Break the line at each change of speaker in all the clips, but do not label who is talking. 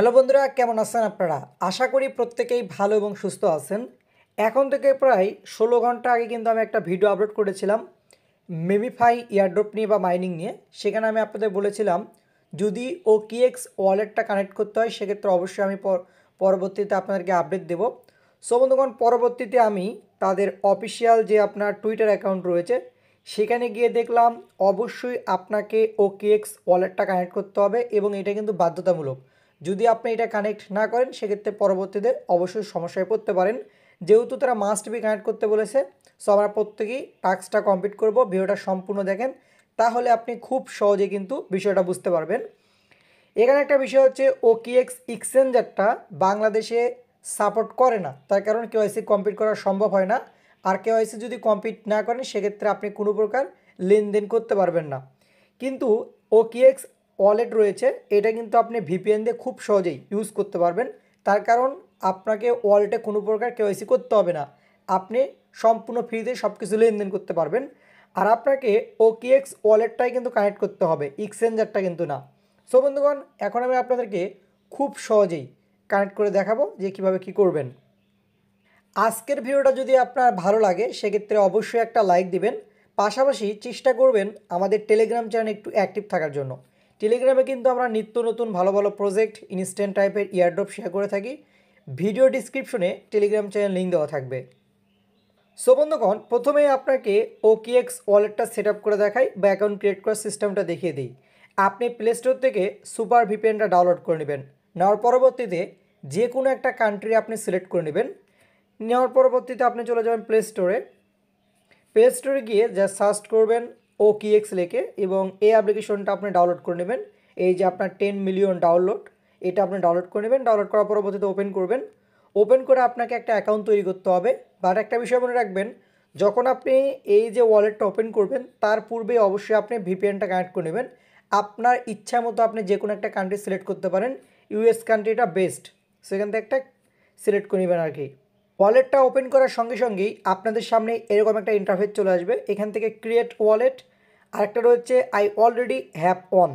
hello বন্ধুরা কেমন আছেন আপনারা আশা করি প্রত্যেকেই ভালো এবং সুস্থ আছেন এখন থেকে প্রায় ষোলো ঘন্টা আগে কিন্তু আমি একটা ভিডিও আপলোড করেছিলাম মেমিফাই ইয়ারড্রপ নিয়ে বা মাইনিং নিয়ে সেখানে আমি আপনাদের বলেছিলাম যদি ও কিএক্স ওয়ালেটটা কানেক্ট করতে হয় সেক্ষেত্রে অবশ্যই আমি পরবর্তীতে আপনাদেরকে আপডেট দেব সো বন্ধুগণ পরবর্তীতে আমি তাদের অফিসিয়াল যে আপনার টুইটার অ্যাকাউন্ট রয়েছে সেখানে গিয়ে দেখলাম অবশ্যই আপনাকে ও কিএক্স ওয়ালেটটা কানেক্ট করতে হবে এবং এটা কিন্তু বাধ্যতামূলক যদি আপনি এটা কানেক্ট না করেন সেক্ষেত্রে পরবর্তীতে অবশ্যই সমস্যায় পড়তে পারেন যেহেতু তারা মাস্ট বি কানেক্ট করতে বলেছে সো আমরা প্রত্যেকেই টাস্কটা কমপ্লিট করব ভিডিওটা সম্পূর্ণ দেখেন তাহলে আপনি খুব সহজে কিন্তু বিষয়টা বুঝতে পারবেন এখানে একটা বিষয় হচ্ছে ওকিএক্স এক্সচেঞ্জারটা বাংলাদেশে সাপোর্ট করে না তার কারণ কেওয়াইসি কমপ্লিট করা সম্ভব হয় না আর কেওয়াইসি যদি কমপ্লিট না করেন সেক্ষেত্রে আপনি কোনো প্রকার লেনদেন করতে পারবেন না কিন্তু ওকিএক্স ওয়ালেট রয়েছে এটা কিন্তু আপনি ভিপিএন দিয়ে খুব সহজেই ইউজ করতে পারবেন তার কারণ আপনাকে ওয়ালেটে কোনো প্রকার কেওয়াইসি করতে হবে না আপনি সম্পূর্ণ ফ্রিতে সব কিছু লেনদেন করতে পারবেন আর আপনাকে ওকিএক্স ওয়ালেটটাই কিন্তু কানেক্ট করতে হবে এক্সচেঞ্জারটা কিন্তু না সো বন্ধুগণ এখন আমি আপনাদেরকে খুব সহজেই কানেক্ট করে দেখাবো যে কিভাবে কি করবেন আজকের ভিডিওটা যদি আপনার ভালো লাগে সেক্ষেত্রে অবশ্যই একটা লাইক দিবেন পাশাপাশি চেষ্টা করবেন আমাদের টেলিগ্রাম চ্যানেল একটু অ্যাক্টিভ থাকার জন্য টেলিগ্রামে কিন্তু আমরা নিত্য নতুন ভালো ভালো প্রজেক্ট ইনস্ট্যান্ট টাইপের ইয়ারড্রপ শেয়ার করে থাকি ভিডিও ডিসক্রিপশনে টেলিগ্রাম চ্যানেল লিঙ্ক দেওয়া থাকবে সো বন্ধুগণ প্রথমে আপনাকে ওকিএক্স ওয়ালেটটা সেট আপ করে দেখাই বা অ্যাকাউন্ট ক্রিয়েট করার সিস্টেমটা দেখিয়ে দিই আপনি প্লে স্টোর থেকে সুপার ভিপিএনটা ডাউনলোড করে নেবেন নেওয়ার পরবর্তীতে যে কোনো একটা কান্ট্রি আপনি সিলেক্ট করে নেবেন নেওয়ার পরবর্তীতে আপনি চলে যাবেন প্লে স্টোরে প্লে স্টোরে গিয়ে যা সার্চ করবেন ও কি এক্স লেখে এবং এই অ্যাপ্লিকেশনটা আপনি ডাউনলোড করে নেবেন এই যে আপনার টেন মিলিয়ন ডাউনলোড এটা আপনি ডাউনলোড করে নেবেন ডাউনলোড করার পরবর্তীতে ওপেন করবেন ওপেন করে আপনাকে একটা অ্যাকাউন্ট তৈরি করতে হবে বাট একটা বিষয় মনে রাখবেন যখন আপনি এই যে ওয়ালেটটা ওপেন করবেন তার পূর্বে অবশ্যই আপনি ভিপিএনটা কানেক্ট করে নেবেন আপনার ইচ্ছা মতো আপনি যে কোনো একটা কান্ট্রি সিলেক্ট করতে পারেন ইউএস কান্ট্রিটা বেস্ট সেখান থেকে একটা সিলেক্ট করে নেবেন আর কি ওয়ালেটটা ওপেন করার সঙ্গে সঙ্গেই আপনাদের সামনে এরকম একটা ইন্টারফেস চলে আসবে এখান থেকে ক্রিয়েট ওয়ালেট আরেকটা রয়েছে I already have one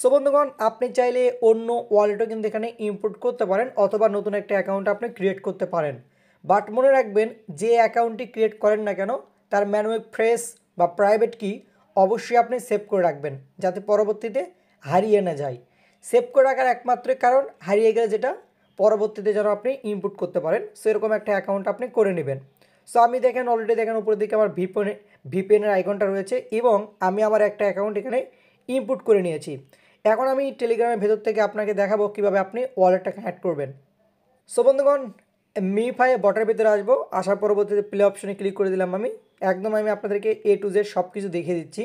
so বন্ধুগণ আপনি চাইলে অন্য ওয়ালেটও কিন্তু এখানে ইম্পোর্ট করতে পারেন অথবা নতুন একটা অ্যাকাউন্ট আপনি ক্রিয়েট করতে পারেন বাট মনে রাখবেন যে অ্যাকাউন্টটি ক্রিয়েট করেন না কেন তার ম্যানুয়াল ফ্রেস বা প্রাইভেট কি অবশ্যই আপনি সেভ করে রাখবেন যাতে পরবর্তীতে হারিয়ে না যায় সেভ করে রাখার একমাত্র কারণ হারিয়ে গেলে যেটা পরবর্তীতে যেন আপনি ইনপুট করতে পারেন সো এরকম একটা অ্যাকাউন্ট আপনি করে নেবেন সো আমি দেখেন অলরেডি দেখেন উপরের দিকে আমার ভিপেনে ভিপেনের আইকনটা রয়েছে এবং আমি আমার একটা অ্যাকাউন্ট এখানে ইনপুট করে নিয়েছি এখন আমি টেলিগ্রামের ভেতর থেকে আপনাকে দেখাবো কীভাবে আপনি ওয়ালেটটাকে অ্যাড করবেন সো বন্ধুগণ ফাইয়ে বটার ভিতরে আসবো আসার পরবর্তীতে প্লে অপশনে ক্লিক করে দিলাম আমি একদম আমি আপনাদেরকে এ টু জেড সব কিছু দেখিয়ে দিচ্ছি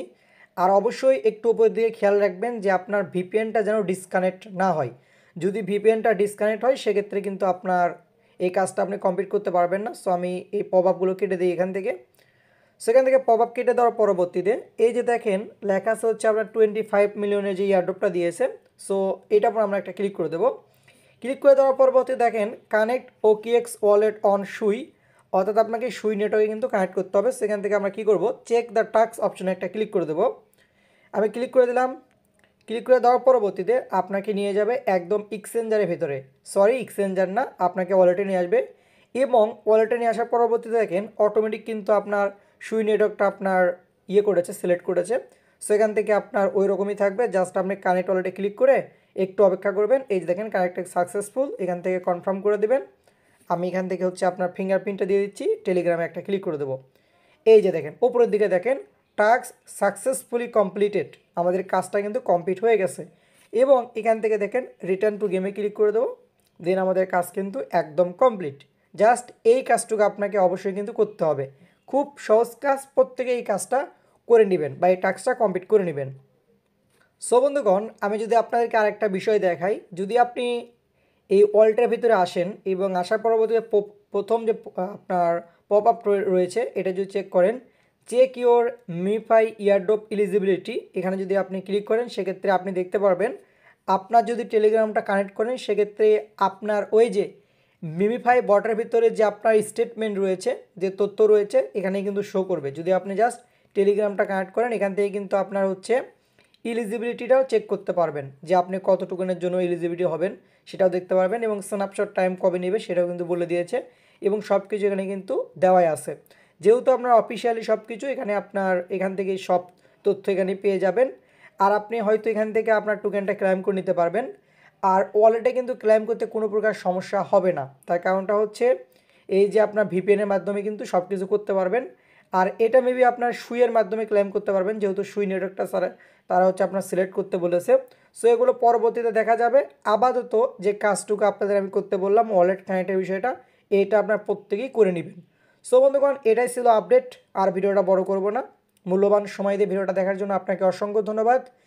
আর অবশ্যই একটু উপর দিকে খেয়াল রাখবেন যে আপনার ভিপিএনটা যেন ডিসকানেক্ট না হয় যদি ভিপিএনটা ডিসকানেক্ট হয় সেক্ষেত্রে কিন্তু আপনার এই কাজটা আপনি কমপ্লিট করতে পারবেন না সো আমি এই পপআপগুলো কেটে দিই এখান থেকে সেখান থেকে পপআপ কেটে দেওয়ার পরবর্তীতে এই যে দেখেন লেখা আছে হচ্ছে আপনার টোয়েন্টি ফাইভ মিলিয়নের যে ইয়ারড্রপটা দিয়েছে সো এটার পর আমরা একটা ক্লিক করে দেবো ক্লিক করে দেওয়ার পরবর্তী দেখেন কানেক্ট ওকিএক্স ওয়ালেট অন সুই অর্থাৎ আপনাকে সুই নেটওয়ার্কে কিন্তু কানেক্ট করতে হবে সেখান থেকে আমরা কি করব চেক দ্য টাক্স অপশনে একটা ক্লিক করে দেবো আমি ক্লিক করে দিলাম ক্লিক করে দেওয়ার পরবর্তীতে আপনাকে নিয়ে যাবে একদম এক্সচেঞ্জারের ভেতরে সরি এক্সচেঞ্জার না আপনাকে ওয়ালেটে নিয়ে আসবে এবং ওয়ালেটে নিয়ে আসার পরবর্তীতে দেখেন অটোমেটিক কিন্তু আপনার সুই নেটওয়ার্কটা আপনার ইয়ে করেছে সিলেক্ট করেছে সো এখান থেকে আপনার ওই রকমই থাকবে জাস্ট আপনি কানেক্ট ওয়ালেটে ক্লিক করে একটু অপেক্ষা করবেন এই যে দেখেন কানেক্ট সাকসেসফুল এখান থেকে কনফার্ম করে দেবেন আমি এখান থেকে হচ্ছে আপনার ফিঙ্গারপ্রিন্টটা দিয়ে দিচ্ছি টেলিগ্রামে একটা ক্লিক করে দেবো এই যে দেখেন ওপরের দিকে দেখেন টাস্ক সাকসেসফুলি কমপ্লিটেড আমাদের কাজটা কিন্তু কমপ্লিট হয়ে গেছে এবং এখান থেকে দেখেন রিটার্ন টু গেমে ক্লিক করে দেবো দেন আমাদের কাজ কিন্তু একদম কমপ্লিট জাস্ট এই কাজটুকু আপনাকে অবশ্যই কিন্তু করতে হবে খুব সহজ কাজ প্রত্যেকে এই কাজটা করে নেবেন বা এই টাস্কটা কমপ্লিট করে নেবেন সো বন্ধুগণ আমি যদি আপনাদেরকে আরেকটা বিষয় দেখাই যদি আপনি এই ওয়ালটার ভিতরে আসেন এবং আসার পরবর্তীতে প্রথম যে আপনার পপ আপ রয়েছে এটা যদি চেক করেন চেক ইউর মিফাই ইয়ারড্রপ এলিজিবিলিটি এখানে যদি আপনি ক্লিক করেন সেক্ষেত্রে আপনি দেখতে পারবেন আপনার যদি টেলিগ্রামটা কানেক্ট করেন সেক্ষেত্রে আপনার ওই যে মিমিফাই বটের ভিতরে যে আপনার স্টেটমেন্ট রয়েছে যে তথ্য রয়েছে এখানে কিন্তু শো করবে যদি আপনি জাস্ট টেলিগ্রামটা কানেক্ট করেন এখান থেকে কিন্তু আপনার হচ্ছে ইলিজিবিলিটিটাও চেক করতে পারবেন যে আপনি কতটুকুনের জন্য এলিজিবিলিটি হবেন সেটাও দেখতে পারবেন এবং স্ন্যাপশট টাইম কবে নেবে সেটাও কিন্তু বলে দিয়েছে এবং সব কিছু এখানে কিন্তু দেওয়াই আছে যেহেতু আপনার অফিসিয়ালি সব কিছু এখানে আপনার এখান থেকে সব তথ্য এখানে পেয়ে যাবেন আর আপনি হয়তো এখান থেকে আপনার টোকেনটা ক্লাইম করে নিতে পারবেন আর ওয়ালেটে কিন্তু ক্লাইম করতে কোনো প্রকার সমস্যা হবে না তার কারণটা হচ্ছে এই যে আপনার ভিপিএনের মাধ্যমে কিন্তু সব কিছু করতে পারবেন আর এটা মেবি আপনার সুইয়ের মাধ্যমে ক্লেম করতে পারবেন যেহেতু সুই নেটওয়ার্কটা স্যার তারা হচ্ছে আপনার সিলেক্ট করতে বলেছে সো এগুলো পরবর্তীতে দেখা যাবে আপাতত যে কাজটুকু আপনাদের আমি করতে বললাম ওয়ালেট কানেক্টের বিষয়টা এটা আপনার প্রত্যেকেই করে নেবেন সো বন্ধুগণ এটাই ছিল আপডেট আর ভিডিওটা বড় করব না মূল্যবান সময় দিয়ে ভিডিওটা দেখার জন্য আপনাকে অসংখ্য ধন্যবাদ